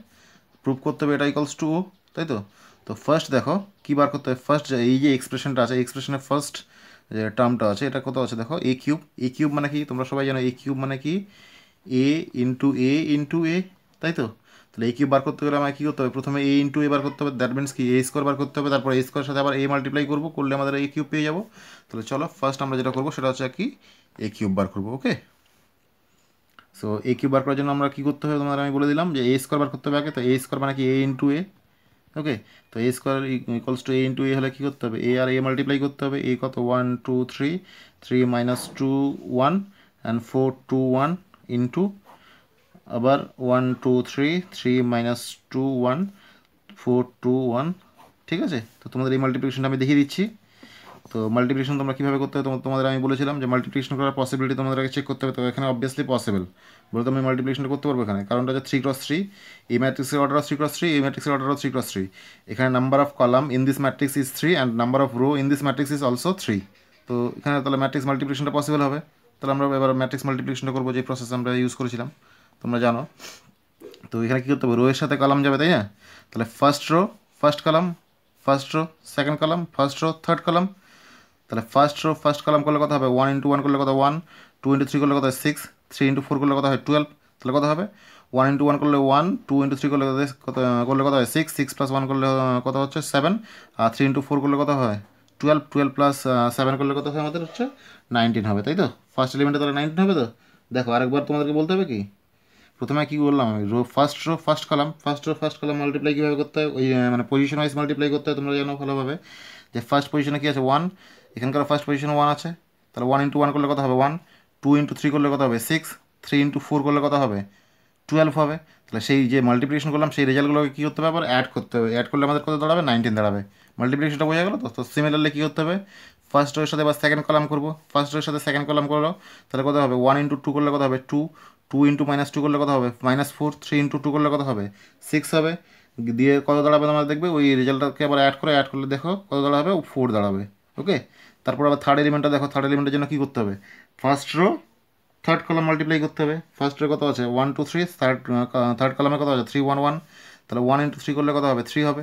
প্রুভ করতে হবে এটা ইকলস টু ও তাই তো তো ফার্স্ট দেখো কী বার করতে হবে ফার্স্ট এই যে এক্সপ্রেশনটা আছে এক্সপ্রেশনের ফার্স্ট যে টার্মটা আছে এটা কত আছে দেখো এ কিউব এ কিউব মানে কি তোমরা সবাই জানো এ কিউব মানে কি A into A into A তাই তো তাহলে এ কিউব বার করতে গেলে আমাকে কী করতে হবে প্রথমে এ ইন্টু এ বার করতে হবে দ্যাট মিনস কি এ স্কোয়ার বার করতে হবে তারপর এ স্কোয়ার সাথে আবার এ মাল্টিপ্লাই করবো করলে আমাদের এ কিউব পেয়ে যাবো তাহলে চলো ফার্স্ট আমরা যেটা করবো সেটা হচ্ছে কি এ কিউব বার করবো ওকে সো এ কিউব বার করার জন্য আমরা কী করতে হবে তোমাদের আমি বলে দিলাম যে এ স্কোয়ার বার করতে হবে আগে তো এ স্কোয়ার মানে কি এ ইন্টু এ ওকে তো A square equals to A into A হলে কী করতে হবে এ আর এ মাল্টিপ্লাই করতে হবে এ কত one two three three minus two one and four two one into আবার one two three three minus two one four two one ঠিক আছে তো তোমাদের এই মাল্টিপ্লিকেশনটা আমি দেখিয়ে দিচ্ছি তো মাল্টিপ্লিকেশন তোমরা কীভাবে করতে হবে তোমাদের আমি বলেছিলাম যে মাল্টিপ্লিকেশন করার পসিবিলিটি তোমাদের আগে চেক করতে হবে তো এখানে অবভিয়াসলি পসিবল বলে তো আমি মাল্টিপ্লিকেশনটা করতে পারবো এখানে কারণটা হচ্ছে থ্রি ক্রস থ্রি এই ম্যাট্রিক্সের অর্ডার থ্রি ক্রস থ্রি এই ম্যাট্রিক্সের অর্ডার থ্রি ক্রস থ্রি এখানে number of column in this matrix is three and number of row in this matrix is also three তো এখানে তাহলে ম্যাট্রিক্স মাল্টিপ্লিকেশনটা পসিবল হবে তাহলে আমরা এবার ম্যাট্রিক্স মাল্টিপ্লিকেশনটা করবো যে প্রসেস আমরা ইউজ করেছিলাম তোমরা জানো তো এখানে কী করতে হবে রোয়ের সাথে কলাম যাবে তাই না তাহলে first row first column first row second column first row third column তাহলে ফার্স্ট রো ফার্স্ট কলাম করলে কত হবে ওয়ান ইন্টু ওয়ান করলে কত ওয়ান টু ইন্টু থ্রি করলে কত সিক্স থ্রি ইন্টু ফোর করলে কত হয় টুয়েলভ তাহলে কত হবে ওয়ান ইন্টু ওয়ান করলে ওয়ান টু ইন্টু থ্রি করলে কত করলে কত হয় সিক্স সিক্স প্লাস ওয়ান করলে কত হচ্ছে সেভেন আর থ্রি ইন্টু ফোর করলে কত হয় টুয়েলভ টুয়েলভ প্লাস সেভেন করলে কত হয় আমাদের হচ্ছে নাইনটিন হবে তাই তো ফার্স্ট এলিমেন্টে তাহলে নাইনটিন হবে তো দেখো আরেকবার তোমাদেরকে বলতে হবে কি প্রথমে কী বললাম আমি row first row first column first row first column multiply কীভাবে করতে হয় ওই মানে পজিশন ওয়াইজ মাল্টিপ্লাই করতে হয় তোমরা জানো ভালোভাবে যে ফার্স্ট পজিশনে কী আছে ওয়ান এখানকার ফার্স্ট পজিশন ওয়ান আছে তাহলে ওয়ান ইন্টু ওয়ান করলে কত হবে ওয়ান টু ইন্টু থ্রি করলে কত হবে সিক্স থ্রি ইন্টু ফোর করলে কত হবে টুয়েলভ হবে তাহলে সেই যে মাল্টিপ্লিকেশন করলাম সেই রেজাল্টগুলোকে কী করতে হবে আবার অ্যাড করতে হবে অ্যাড করলে আমাদের কত দাঁড়াবে নাইনটিন দাঁড়াবে মাল্টিপ্লিকেশনটা বোঝা গেলো তো তো সিমিলারলি কী করতে হবে ফার্স্ট রোয়ের সাথে বা সেকেন্ড কলাম করবো ফার্স্ট রোয়ের সাথে সেকেন্ড কলাম করলো তাহলে কত হবে ওয়ান ইন্টু টু করলে কত হবে two two into minus two করলে কত হবে minus four three into two করলে কত হবে সিক্স হবে দিয়ে কত দাঁড়াবে তোমরা দেখবে ওই রেজাল্টটাকে আবার অ্যাড করে অ্যাড করলে দেখো কত দাঁড়াবে ফোর দাঁড়াবে ওকে তারপর আবার থার্ড এলিমেন্টটা দেখো থার্ড এলিমেন্টের জন্য কী করতে হবে first row third column multiply করতে হবে ফার্স্ট রো কত আছে one two three third third কলামে কত আছে থ্রি ওয়ান ওয়ান তাহলে ওয়ান ইন্টু থ্রি করলে কত হবে থ্রি হবে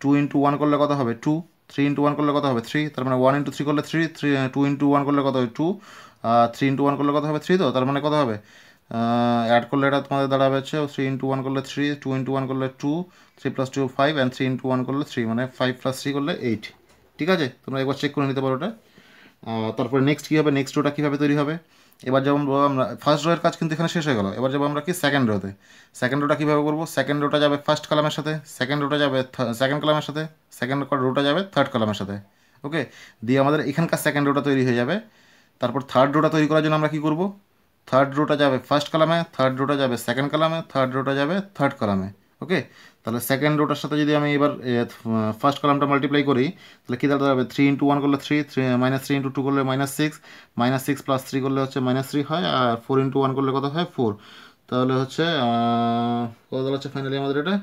টু ইন্টু ওয়ান করলে কত হবে টু থ্রি ইন্টু ওয়ান করলে কত হবে থ্রি তার মানে ওয়ান ইন্টু থ্রি করলে three three two into one করলে কত হবে টু থ্রি ইন্টু ওয়ান করলে কত হবে থ্রি তো তার মানে কত হবে অ্যাড করলে এটা তোমাদের দাঁড়াবে হচ্ছে থ্রি ইন্টু ওয়ান করলে থ্রি টু ইন্টু ওয়ান করলে two three plus two five and three into one করলে থ্রি মানে ফাইভ প্লাস থ্রি করলে এইট ঠিক আছে তোমরা একবার চেক করে নিতে পারো ওটা তারপরে নেক্সট কী হবে নেক্সট ওটা কীভাবে তৈরি হবে এবার যেমন আমরা ফার্স্ট রোয়ের কাজ কিন্তু এখানে শেষ হয়ে গেল এবার যাবো আমরা কি সেকেন্ড রোতে সেকেন্ড রোটা কীভাবে করবো সেকেন্ড রোটা যাবে ফার্স্ট কলামের সাথে সেকেন্ড রোটা যাবে সেকেন্ড কলামের সাথে সেকেন্ড রোটা যাবে থার্ড কলামের সাথে ওকে দিয়ে আমাদের এখানকার সেকেন্ড রোটা তৈরি হয়ে যাবে তারপর থার্ড রোটা তৈরি করার জন্য আমরা কী করবো থার্ড রোটা যাবে ফার্স্ট কলামে থার্ড রোটা যাবে সেকেন্ড কলামে থার্ড রোটা যাবে থার্ড কলামে ওকে তাহলে সেকেন্ড রোটার সাথে যদি আমি এবার ফার্স্ট কলামটা মাল্টিপ্লাই করি তাহলে কী দাঁড়াবে থ্রি ইন্টু ওয়ান করলে three three minus three into two করলে minus six minus six plus three করলে হচ্ছে মাইনাস থ্রি হয় আর ফোর ইন্টু ওয়ান করলে কত হয় ফোর তাহলে হচ্ছে কত দাঁড়াচ্ছে ফাইনালি আমাদের এটা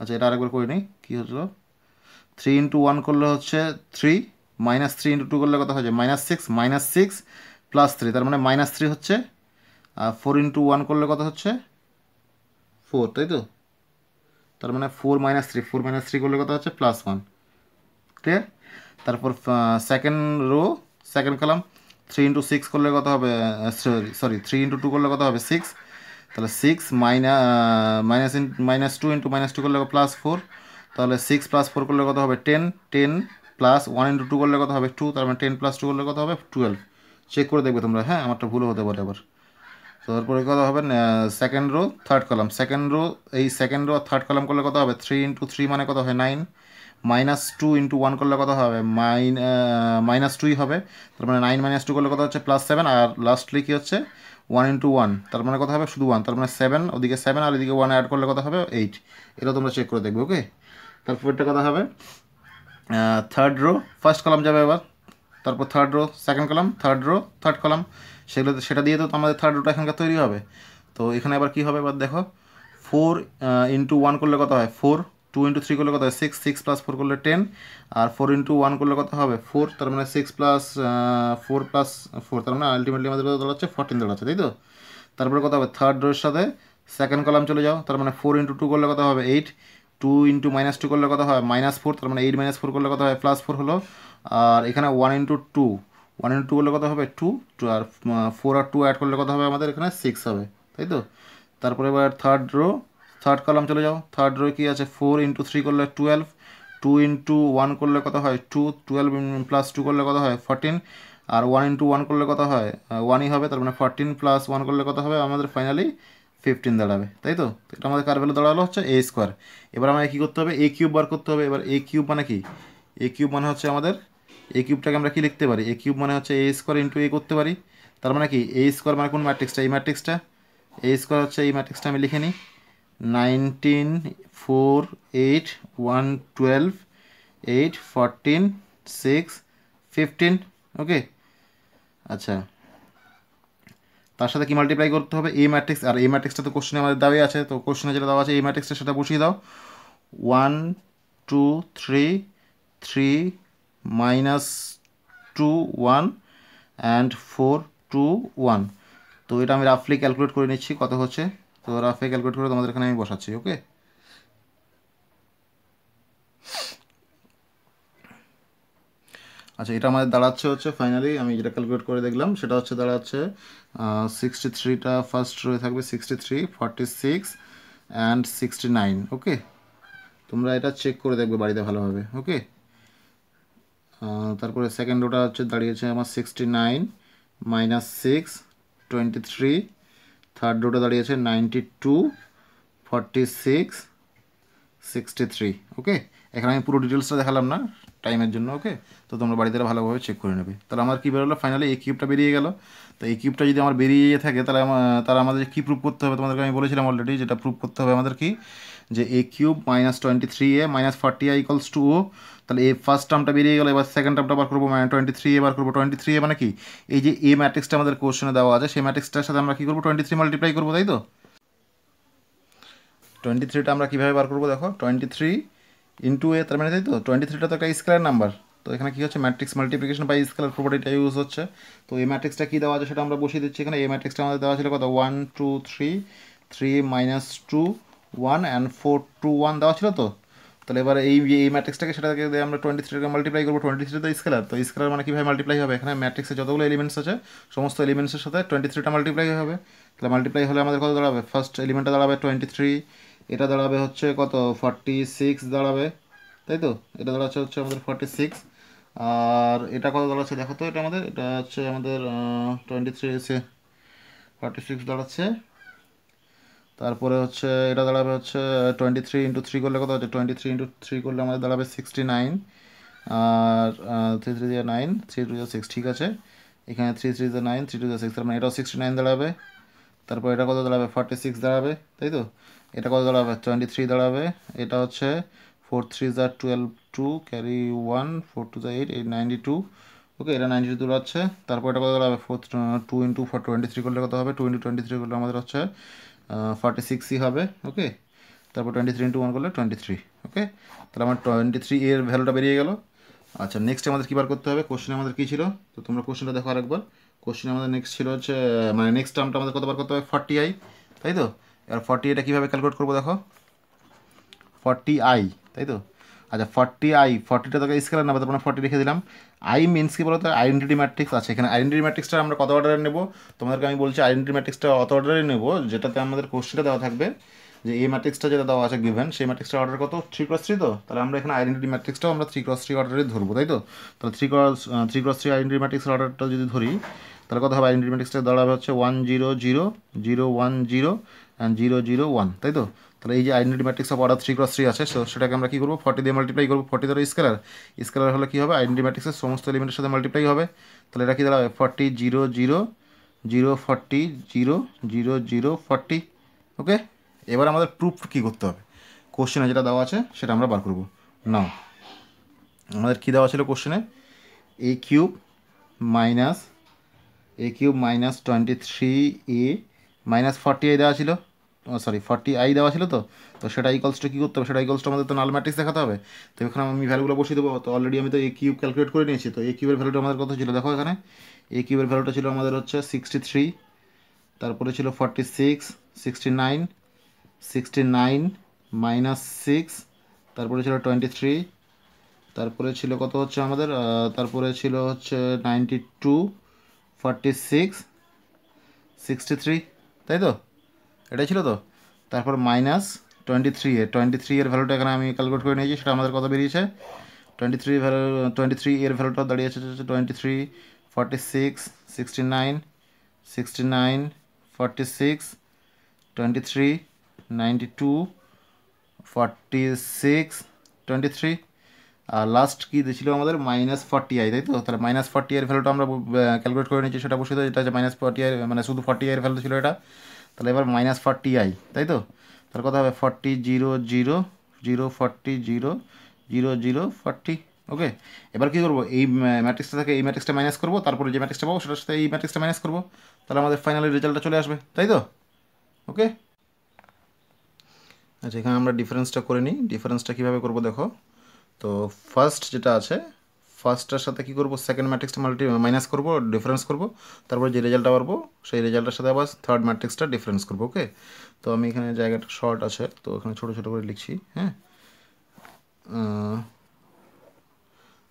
আচ্ছা এটা আরেকবার করে নিই কী হচ্ছিলো থ্রি ইন্টু ওয়ান করলে হচ্ছে three minus three into two করলে কত হয় minus six minus six plus three তার মানে মাইনাস থ্রি হচ্ছে আর ফোর ইন্টু ওয়ান করলে কত হচ্ছে ফোর তাই তো তার মানে four minus three four minus three করলে কথা হচ্ছে প্লাস ওয়ান ক্লিয়ার তারপর second row second column three into six করলে কথা হবে সরি থ্রি ইন্টু টু করলে কথা হবে সিক্স তাহলে six minus minus in minus two into minus two করলে প্লাস ফোর তাহলে সিক্স প্লাস ফোর করলে কথা হবে ten ten plus one into two করলে কথা হবে টু তার মানে টেন প্লাস টু করলে কথা হবে টুয়েলভ চেক করে দেখবে তোমরা হ্যাঁ আমারটা ভুলও হতে পারে আবার তো এরপরে কত হবে second row third column second row এই সেকেন্ড রো থার্ড কলাম করলে কত হবে থ্রি ইন্টু থ্রি মানে কত হয় nine minus two into one করলে কত হবে মাইন মাইনাস টুই হবে তার মানে নাইন মাইনাস টু করলে কত হচ্ছে প্লাস সেভেন আর লাস্টলি কী হচ্ছে ওয়ান ইন্টু ওয়ান তার মানে কথা হবে শুধু ওয়ান তার মানে সেভেন ওদিকে সেভেন আর এদিকে ওয়ান অ্যাড করলে কথা হবে এইট এটা তোমরা চেক করে দেখবে ওকে তারপরটা কথা হবে থার্ড রো ফার্স্ট কলাম যাবে এবার তারপর third row second column third row third column সেগুলো সেটা দিয়ে তো আমাদের থার্ড রুট এখানকার তৈরি হবে তো এখানে আবার কী হবে এবার দেখো ফোর ইন্টু ওয়ান করলে কত হয় ফোর টু ইন্টু থ্রি করলে কত হয় সিক্স সিক্স প্লাস ফোর করলে টেন আর ফোর ইন্টু ওয়ান করলে কত হবে ফোর তার মানে six plus four plus four তার মানে আলটিমেটলি আমাদের কত দাঁড়াচ্ছে ফোরটিন দাঁড়াচ্ছে তাই তো তারপরে কত হবে থার্ড রোর সাথে সেকেন্ড কলাম চলে যাও তার মানে ফোর ইন্টু টু করলে কত হবে eight two into minus two করলে কত হয় মাইনাস ফোর তার মানে এইট মাইনাস ফোর করলে কত হয় প্লাস ফোর হলো আর এখানে one into two one into two করলে কত হবে টু টু আর ফোর আর টু অ্যাড করলে কত হবে আমাদের এখানে সিক্স হবে তাই তো তারপরে এবার থার্ড রো থার্ড কলাম চলে যাও থার্ড রো কী আছে ফোর ইন্টু থ্রি করলে টুয়েলভ টু ইন্টু ওয়ান করলে কত হয় টু টুয়েলভ প্লাস টু করলে কত হয় ফর্টিন আর ওয়ান ইন্টু ওয়ান করলে কত হয় ওয়ানই হবে তার মানে ফর্টিন প্লাস ওয়ান করলে কত হবে আমাদের ফাইনালি ফিফটিন দাঁড়াবে তাই তো এটা আমাদের কার ভ্যালু দাঁড়ালো হচ্ছে এ স্কোয়ার এবার আমাকে কী করতে হবে এ কিউব বার করতে হবে এবার এ কিউব মানে কি এ কিউব মানে হচ্ছে আমাদের এ কিউবটাকে আমরা কি লিখতে পারি এ কিউব মানে হচ্ছে এ স্কোয়ার ইন্টু এ করতে পারি তার মানে কি এ স্কোয়ার মানে কোন ম্যাট্রিক্সটা এই ম্যাট্রিক্সটা এ স্কোয়ার হচ্ছে এই ম্যাট্রিক্সটা আমি লিখে নিই nineteen four eight one twelve eight fourteen six fifteen okay আচ্ছা তার সাথে কি মাল্টিপ্লাই করতে হবে এই ম্যাট্রিক্স আর এই ম্যাট্রিক্সটা তো কোশ্চেনে আমাদের দাবি আছে তো কোশ্চেনে যেটা দেওয়া আছে এই ম্যাট্রিক্সটা সেটা বসিয়ে দাও one two three three minus two one and four two one তো এটা আমি রাফলি ক্যালকুলেট করে নিচ্ছি কত হচ্ছে তো রাফলি ক্যালকুলেট করে তোমাদের এখানে আমি বসাচ্ছি ওকে আচ্ছা এটা আমাদের দাঁড়াচ্ছে হচ্ছে ফাইনালি আমি যেটা ক্যালকুলেট করে দেখলাম সেটা হচ্ছে দাঁড়াচ্ছে সিক্সটি থ্রিটা ফার্স্ট রয়ে থাকবে sixty three forty six and sixty nine okay তোমরা এটা চেক করে দেখবে বাড়িতে ভালোভাবে ওকে তারপরে সেকেন্ড ওটা হচ্ছে দাঁড়িয়েছে আমার sixty nine minus six twenty three third ডোটা দাঁড়িয়েছে ninety two forty six sixty three okay এখানে আমি পুরো ডিটেলসটা দেখালাম না টাইমের জন্য ওকে তো তোমরা বাড়িতে ভালোভাবে চেক করে নেবে তাহলে আমার কী বেরোলো ফাইনালি এই কিউবটা বেরিয়ে গেল তো এই কিউবটা যদি আমার বেরিয়ে থাকে তাহলে তারা আমাদের কী প্রুফ করতে হবে তোমাদেরকে আমি বলেছিলাম অলরেডি যেটা প্রুভ করতে হবে আমাদের কি যে A cube minus twenty three A minus forty I equals to O তাহলে এই ফার্স্ট টার্মটা বেরিয়ে গেলো এবার সেকেন্ড টার্মটা বার করবো মানে টোয়েন্টি থ্রি এবার করবো টোয়েন্টি থ্রি মানে কি এই যে এ ম্যাট্রিক্সটা আমাদের কোশ্চেনে দেওয়া আছে সেই ম্যাট্রিক্সটার সাথে আমরা কী করবো টোয়েন্টি থ্রি মাল্টিপ্লাই করবো তাই তো টোয়েন্টি থ্রিটা আমরা কীভাবে বার করবো দেখো টোয়েন্টি থ্রি ইন্টু এ তার মানে তাই তো টোয়েন্টি থ্রিটা তো একটা স্কোয়ার নাম্বার তো এখানে কী হচ্ছে ম্যাট্রিক্স মাল্টিপ্লিকেশন বা স্কোয়ার প্রপার্টিটা ইউজ হচ্ছে তো এই ম্যাট্রিক্সটা কী দেওয়া আছে সেটা আমরা বসিয়ে দিচ্ছি এখানে এই ম্যাট্রিক্সটা আমাদের দেওয়া ছিল কত one two three three minus two one and four two one দেওয়া ছিল তো তাহলে এবার এই এই ম্যাট্রিক্সটাকে সেটাকে যদি আমরা টোয়েন্টি থ্রিটাকে মাল্টিপ্লাই করবো টোয়েন্টি থ্রি তো স্কেলার তো স্কেলার মানে কীভাবে মাল্টিপ্লাই হবে এখানে ম্যাট্রিক্সে যতগুলো এলিমেন্টস আছে সমস্ত এলিমেন্টসের সাথে টোয়েন্টি থ্রিটা মাল্টিপ্লাই হবে তাহলে মাল্টিপ্লাই হলে আমাদের কত দাঁড়াবে ফার্স্ট এলিমেন্টটা দাঁড়াবে টোয়েন্টি থ্রি এটা দাঁড়াবে হচ্ছে কত ফর্টি সিক্স দাঁড়াবে তাই তো এটা দাঁড়াচ্ছে হচ্ছে আমাদের ফর্টি সিক্স আর এটা কত দাঁড়াচ্ছে দেখো তো এটা আমাদের এটা হচ্ছে আমাদের টোয়েন্টি থ্রি এসে ফর্টি সিক্স দাঁড়াচ্ছে তারপরে হচ্ছে এটা দাঁড়াবে হচ্ছে টোয়েন্টি থ্রি ইন্টু থ্রি করলে কত হচ্ছে টোয়েন্টি থ্রি ইন্টু থ্রি করলে আমাদের দাঁড়াবে সিক্সটি নাইন আর three three zero nine three two zero six ঠিক আছে এখানে three three zero nine three two zero six তার মানে এটাও সিক্সটি নাইন দাঁড়াবে তারপর এটা কত দাঁড়াবে ফর্টি সিক্স দাঁড়াবে তাই তো এটা কত দাঁড়াবে টোয়েন্টি থ্রি দাঁড়াবে এটা হচ্ছে ফোর থ্রি জার twelve two carry one four two জার eight eight ninety two okay এটা নাইনটি টু দাঁড়াচ্ছে তারপর এটা কত দাঁড়াবে four two into four twenty three করলে কত হবে টু ইন্টু টোয়েন্টি থ্রি করলে আমাদের হচ্ছে ফর্টি সিক্সই হবে ওকে তারপর টোয়েন্টি থ্রি ইন্টু ওয়ান করলে টোয়েন্টি থ্রি ওকে তাহলে আমার টোয়েন্টি থ্রি এর ভ্যালুটা বেরিয়ে গেল আচ্ছা নেক্সট আমাদের কী বার করতে হবে কোশ্চেন আমাদের কী ছিল তো তোমরা কোশ্চেনটা দেখো আরেকবার কোশ্চেন আমাদের নেক্সট ছিল হচ্ছে মানে নেক্সট টার্মটা আমাদের কতবার করতে হবে ফর্টি আই তাই তো এবার ফর্টি এটা কীভাবে ক্যালকুলেট করবো দেখো ফর্টি আই তাই তো আচ্ছা ফর্টি আই ফর্টিটা তোকে স্কেলার নেবো তারপরে ফর্টি রেখে দিলাম আই মিনস কি বলতো আইডেন্টিটি ম্যাট্রিক্স আছে এখানে আইডেন্টিটি ম্যাট্রিক্সটা আমরা কত অর্ডারে নেব তোমাদেরকে আমি বলছি আইডেন্টিটি ম্যাট্রিক্সটা অত অর্ডারে নেবো যেটাতে আমাদের কোশ্চিটা দেওয়া থাকবে যে এই ম্যাট্রিক্সটা যেটা দেওয়া আছে গিভেন সেই ম্যাট্রিক্সটা অর্ডার কত থ্রি ক্রস থ্রি তো তাহলে আমরা এখানে আইডেন্টি ম্যাট্রিক্সটাও আমরা থ্রি ক্রস থ্রি অর্ডারে ধরবো তাই তো তাহলে three cross three cross three identity ম্যাট্রিক্সের অর্ডারটা যদি ধরি তাহলে কত হবে আইডেন্টি ম্যাট্রিক্সটা দাঁড়াবে হচ্ছে one zero zero zero one zero and zero zero one তাই তো তাহলে এই যে identity matrix of order three cross three আছে সেটাকে আমরা কী করবো ফর্টি দিয়ে মাল্টিপ্লাই করবো ফর্টি দ্বারা স্কেলার স্কেলার হলে কী হবে আইডেন্টি ম্যাট্রিক্সের সমস্ত এলিমেন্টের সাথে মাল্টিপ্লাই হবে তাহলে এটা কি দাঁড়াবে forty zero zero zero forty zero zero zero forty okay এবার আমাদের প্রুফ কী করতে হবে কোশ্চেনে যেটা দেওয়া আছে সেটা আমরা বার করবো নাও আমাদের কী দেওয়া ছিল কোশ্চেনে A cube minus A cube minus twenty three A minus forty A দেওয়া ছিল সরি ফর্টি আই দেওয়া ছিল তো তো সেটা ইকলসটা কী করতে হবে সেটা ইকলসটা আমাদের তো নাল ম্যাট্রিক্স দেখাতে হবে তো এখানে আমি ভ্যালুগুলো বসিয়ে দেবো তো অলরেডি আমি তো এ কিউব ক্যালকুলেট করে নিয়েছি তো এ কিউবের ভ্যালুটা আমাদের কত ছিল দেখো এখানে এ কিউবের ভ্যালুটা ছিল আমাদের হচ্ছে সিক্সটি থ্রি তারপরে ছিল forty six sixty nine sixty nine minus six তারপরে ছিল টোয়েন্টি থ্রি তারপরে ছিল কত হচ্ছে আমাদের তারপরে ছিল হচ্ছে ninety two forty six sixty three তাই তো এটাই ছিল তো তারপর minus twenty three A twenty three এর ভ্যালুটা এখানে আমি ক্যালকুলেট করে নিয়েছি সেটা আমাদের কত বেরিয়েছে twenty three value twenty three এর ভ্যালুটা দাঁড়িয়েছে twenty three forty six sixty nine sixty nine forty six twenty three ninety two forty six twenty three আর লাস্ট কী দিয়েছিল আমাদের মাইনাস ফর্টি আই তাই তো তাহলে মাইনাস ফর্টি আই এর ভ্যালুটা আমরা ক্যালকুলেট করে নিয়েছি সেটা বসে তো এটা হচ্ছে মাইনাস ফর্টি আই মানে শুধু ফর্টি আইয়ের ভ্যালু ছিল এটা তাহলে এবার মাইনাস ফর্টি আই তাই তো তাহলে কথা হবে forty zero zero zero forty zero zero zero forty okay এবার কী করবো এই ম্যাট্রিক্সটা থেকে এই ম্যাট্রিক্সটা মাইনাস করবো তারপরে যে ম্যাট্রিক্সটা পাবো সেটার সাথে এই ম্যাট্রিক্সটা মাইনাস করবো তাহলে আমাদের ফাইনালি রেজাল্টটা চলে আসবে তাই তো ওকে আচ্ছা এখানে আমরা ডিফারেন্সটা করে নিই ডিফারেন্সটা কীভাবে করবো দেখো তো ফার্স্ট যেটা আছে ফার্স্টটার সাথে কী করবো সেকেন্ড ম্যাট্রিক্সটা মাল্টি মাইনাস করবো ডিফারেন্স করবো তারপরে যে রেজাল্টটা পারবো সেই রেজাল্টের সাথে আবার থার্ড ম্যাট্রিক্সটা ডিফারেন্স করবো ওকে তো আমি এখানে জায়গাটা শর্ট আছে তো এখানে ছোটো ছোটো করে লিখছি হ্যাঁ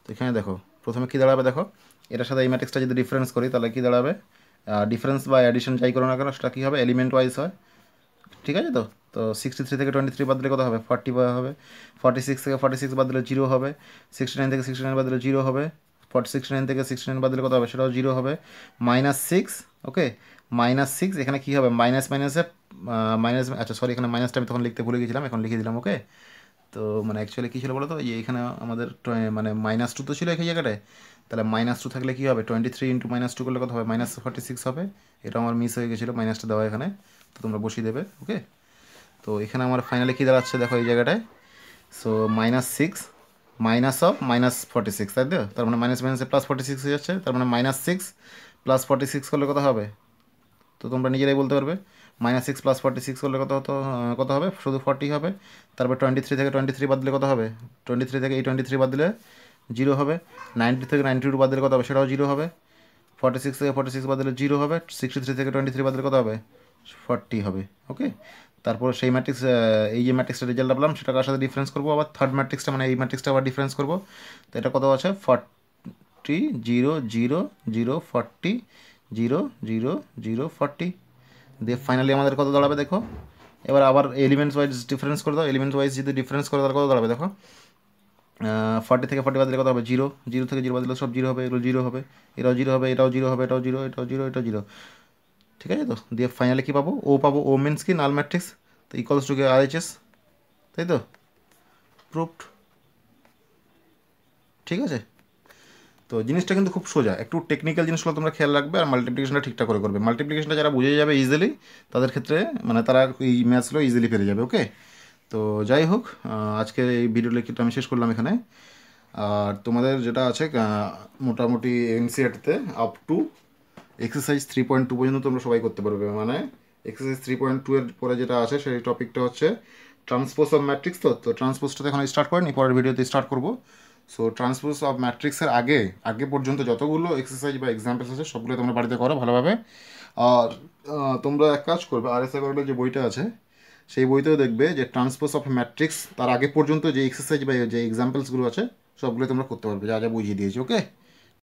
তো এখানে দেখো প্রথমে কী দাঁড়াবে দেখো এটার সাথে এই ম্যাট্রিক্সটা যদি ডিফারেন্স করি তাহলে কী দাঁড়াবে ডিফারেন্স বা অ্যাডিশন যাই করো না কেন সেটা কী হবে এলিমেন্ট ওয়াইজ হয় ঠিক আছে তো তো সিক্সটি থ্রি থেকে টোয়েন্টি থ্রি বাদ দিলে কত হবে ফর্টি হবে ফর্টি সিক্স থেকে ফর্টি সিক্স বাদ দিলে জিরো হবে সিক্সটি নাইন থেকে সিক্সটি নাইন বাদ দিলে জিরো হবে ফর্টি সিক্সটি নাইন থেকে সিক্সটি নাইন বাদ দিলে কত হবে সেটাও জিরো হবে minus six okay minus six এখানে কী হবে মাইনাস মাইনাসে মাইনাস আচ্ছা সরি এখানে মাইনাসটা আমি তখন লিখতে ভুলে গেছিলাম এখন লিখে দিলাম ওকে তো মানে অ্যাকচুয়ালি কী ছিল বলো তো এখানে আমাদের মানে মাইনাস টু তো ছিল এই জায়গাটায় তাহলে মাইনাস টু থাকলে কী হবে twenty three into minus two করলে কত হবে মাইনাস ফর্টি সিক্স হবে এটা আমার মিস হয়ে গেছিলো মাইনাসটা দেওয়া এখানে তো তোমরা বসিয়ে দেবে ওকে তো এখানে আমার ফাইনালি কী দাঁড়াচ্ছে দেখো এই জায়গাটায় so minus six minus of minus forty six তাই তো তার মানে মাইনাস মাইনাসে প্লাস ফর্টি সিক্স হয়ে যাচ্ছে তার মানে minus six plus forty six করলে কত হবে তো তোমরা নিজেরাই বলতে পারবে minus six plus forty six করলে কত হতো কত হবে শুধু ফর্টি হবে তারপর টোয়েন্টি থ্রি থেকে টোয়েন্টি থ্রি বাদ দিলে কত হবে টোয়েন্টি থ্রি থেকে এই টোয়েন্টি থ্রি বাদ দিলে জিরো হবে নাইনটি থেকে নাইনটি টু বাদ দিলে কত হবে সেটাও জিরো হবে ফর্টি সিক্স থেকে ফর্টি সিক্স বাদ দিলে জিরো হবে সিক্সটি থ্রি থেকে টোয়েন্টি থ্রি বাদ দিলে কত হবে ফর্টি হবে ওকে তারপর সেই ম্যাট্রিক্স এই যে ম্যাট্রিক্সটা রেজাল্ট পেলাম সেটা কার সাথে ডিফারেন্স করবো আবার থার্ড ম্যাট্রিক্সটা মানে এই ম্যাট্রিক্সটা আবার ডিফারেন্স করবো তো এটা কত আছে forty zero zero zero forty zero zero zero forty দিয়ে ফাইনালি আমাদের কত দাঁড়াবে দেখো এবার আবার এলিমেন্টস ওয়াইজ ডিফারেন্স করে দাও এলিমেন্টস ওয়াইজ যদি ডিফারেন্স করে তাহলে কত দাঁড়াবে দেখো ফর্টি থেকে ফর্টি বাদ দিলে কত হবে জিরো জিরো থেকে জিরো বাদ দিলে সব জিরো হবে এগুলো জিরো হবে এটাও জিরো হবে এটাও জিরো হবে এটাও জিরো এটাও জিরো এটাও জিরো ঠিক আছে তো দিয়ে ফাইনালে কী পাবো ও পাবো ও মিনস কি নাল ম্যাট্রিক্স তো equals to R H S তাই তো প্রুফড ঠিক আছে তো জিনিসটা কিন্তু খুব সোজা একটু টেকনিক্যাল জিনিসগুলো তোমরা খেয়াল রাখবে আর মাল্টিপ্লিকেশনটা ঠিকঠাক করে করবে মাল্টিপ্লিকেশনটা যারা বুঝে যাবে ইজিলি তাদের ক্ষেত্রে মানে তারা এই ম্যাথসগুলো ইজিলি পেরে যাবে ওকে তো যাই হোক আজকের এই ভিডিও লেকচারটা আমি শেষ করলাম এখানে আর তোমাদের যেটা আছে মোটামুটি এনসিআরটিতে up to exercise three point two পর্যন্ত তোমরা সবাই করতে পারবে মানে এক্সারসাইজ থ্রি পয়েন্ট টু এর পরে যেটা আছে সেই টপিকটা হচ্ছে ট্রান্সপোস অফ ম্যাট্রিক্স তো তো তো এখন স্টার্ট করেনি পরের ভিডিওতে স্টার্ট করবো সো ট্রান্সপোস অফ ম্যাট্রিক্সের আগে আগে পর্যন্ত যতগুলো এক্সারসাইজ বা এক্সাম্পলস আছে সবগুলো তোমরা বাড়িতে করো ভালোভাবে আর তোমরা এক কাজ করবে আর এস যে বইটা আছে সেই বইতেও দেখবে যে ট্রান্সপোজ অফ ম্যাট্রিক্স তার আগে পর্যন্ত যে এক্সারসাইজ বা যে এক্সাম্পলসগুলো আছে সবগুলো তোমরা করতে পারবে যা যা বুঝিয়ে দিয়েছি ওকে